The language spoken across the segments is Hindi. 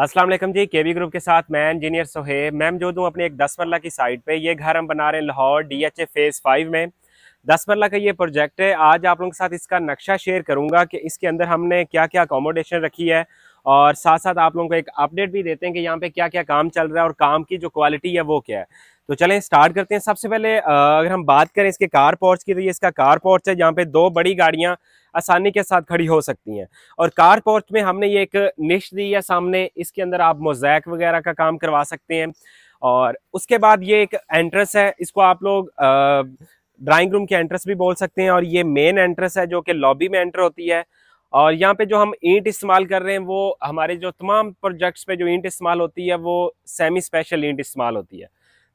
असलम जी के वी ग्रुप के साथ मैं इंजीनियर सोहेब मैम जो दूँ अपने एक दस मरला की साइट पे ये घर हम बना रहे हैं Lahore D H A phase five में दस मरला का ये प्रोजेक्ट है आज आप लोगों के साथ इसका नक्शा शेयर करूँगा कि इसके अंदर हमने क्या क्या अकोमोडेशन रखी है और साथ साथ आप लोगों को एक अपडेट भी देते हैं कि यहाँ पे क्या क्या काम चल रहा है और काम की जो क्वालिटी है वो क्या है तो चलें स्टार्ट करते हैं सबसे पहले अगर हम बात करें इसके कार पोर्च की तो ये इसका कार पोर्च है जहाँ पे दो बड़ी गाड़ियाँ आसानी के साथ खड़ी हो सकती हैं और कार पोर्च में हमने ये एक निश दी है सामने इसके अंदर आप मोजैक वगैरह का काम करवा सकते हैं और उसके बाद ये एक एंट्रेंस है इसको आप लोग ड्राइंग रूम के एंट्रेंस भी बोल सकते हैं और ये मेन एंट्रेंस है जो कि लॉबी में एंटर होती है और यहाँ पे जो हम ईंट इस्तेमाल कर रहे हैं वो हमारे जो तमाम प्रोजेक्ट्स पे जो ईंट इस्तेमाल होती है वो सेमी स्पेशल ईंट इस्तेमाल होती है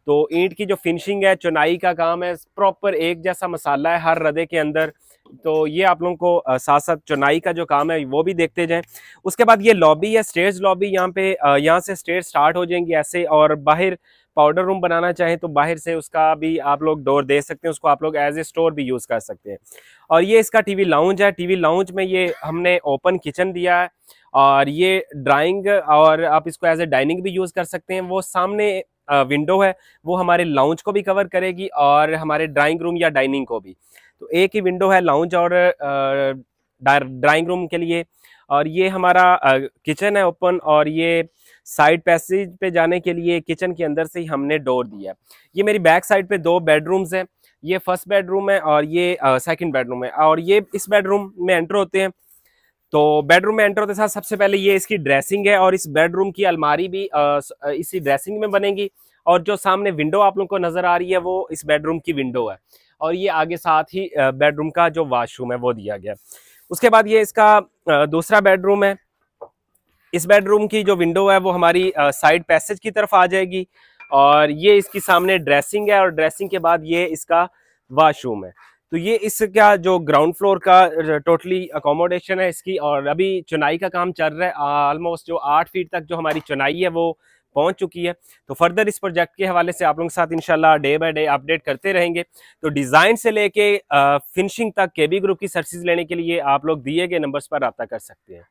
तो ईंट की जो फिनिशिंग है चुनाई का काम है प्रॉपर एक जैसा मसाला है हर रदे के अंदर तो ये आप लोगों को साथ साथ चुनाई का जो काम है वो भी देखते जाएं उसके बाद ये लॉबी है स्टेज लॉबी यहाँ पे यहाँ से स्टेज स्टार्ट हो जाएंगी ऐसे और बाहर पाउडर रूम बनाना चाहें तो बाहर से उसका भी आप लोग डोर दे सकते हैं उसको आप लोग एज ए स्टोर भी यूज़ कर सकते हैं और ये इसका टीवी लाउंज है टीवी लाउंज में ये हमने ओपन किचन दिया है और ये ड्राइंग और आप इसको एज ए डाइनिंग भी यूज़ कर सकते हैं वो सामने विंडो है वो हमारे लाउंज को भी कवर करेगी और हमारे ड्राइंग रूम या डाइनिंग को भी तो एक ही विंडो है लाउंज और ड्राइंग रूम के लिए और ये हमारा किचन है ओपन और ये साइड पैसेज पे जाने के लिए किचन के अंदर से ही हमने डोर दिया है ये मेरी बैक साइड पे दो बेडरूम्स हैं ये फर्स्ट बेडरूम है और ये सेकंड बेडरूम है और ये इस बेडरूम में एंटर होते हैं तो बेडरूम में एंटर होते साथ सबसे पहले ये इसकी ड्रेसिंग है और इस बेडरूम की अलमारी भी इसी ड्रेसिंग में बनेगी और जो सामने विंडो आप लोग को नजर आ रही है वो इस बेडरूम की विंडो है और ये आगे साथ ही बेडरूम का जो वॉशरूम है वो दिया गया उसके बाद ये इसका दूसरा बेडरूम है इस बेडरूम की जो विंडो है वो हमारी साइड पैसेज की तरफ आ जाएगी और ये इसकी सामने ड्रेसिंग है और ड्रेसिंग के बाद ये इसका वॉशरूम है तो ये इसका जो ग्राउंड फ्लोर का टोटली अकोमोडेशन है इसकी और अभी चुनाई का काम चल रहा है ऑलमोस्ट जो आठ फीट तक जो हमारी चुनाई है वो पहुंच चुकी है तो फर्दर इस प्रोजेक्ट के हवाले से आप लोगों के साथ इंशाल्लाह डे बाय डे अपडेट करते रहेंगे तो डिज़ाइन से लेके फिनिशिंग तक केबी ग्रुप की सर्विस लेने के लिए आप लोग दिए गए नंबर्स पर रबा कर सकते हैं